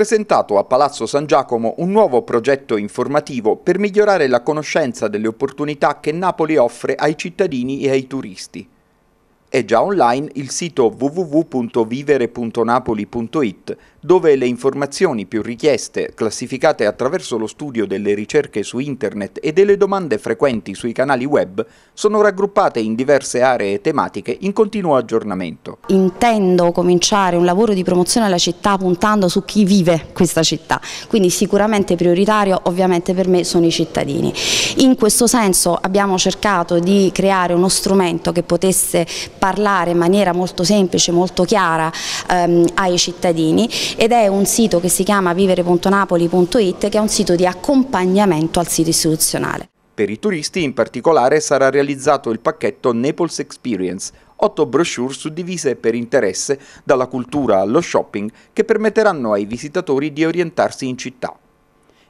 presentato a Palazzo San Giacomo un nuovo progetto informativo per migliorare la conoscenza delle opportunità che Napoli offre ai cittadini e ai turisti. È già online il sito www.vivere.napoli.it dove le informazioni più richieste, classificate attraverso lo studio delle ricerche su internet e delle domande frequenti sui canali web, sono raggruppate in diverse aree tematiche in continuo aggiornamento. Intendo cominciare un lavoro di promozione alla città puntando su chi vive questa città, quindi sicuramente prioritario ovviamente per me sono i cittadini. In questo senso abbiamo cercato di creare uno strumento che potesse parlare in maniera molto semplice, molto chiara ehm, ai cittadini ed è un sito che si chiama vivere.napoli.it che è un sito di accompagnamento al sito istituzionale. Per i turisti in particolare sarà realizzato il pacchetto Naples Experience, otto brochure suddivise per interesse dalla cultura allo shopping che permetteranno ai visitatori di orientarsi in città.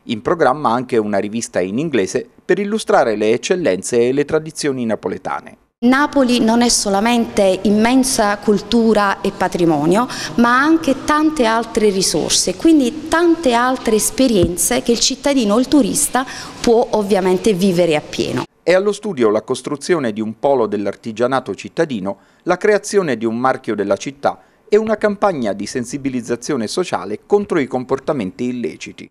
In programma anche una rivista in inglese per illustrare le eccellenze e le tradizioni napoletane. Napoli non è solamente immensa cultura e patrimonio, ma anche tante altre risorse, quindi tante altre esperienze che il cittadino o il turista può ovviamente vivere appieno. È allo studio la costruzione di un polo dell'artigianato cittadino, la creazione di un marchio della città e una campagna di sensibilizzazione sociale contro i comportamenti illeciti.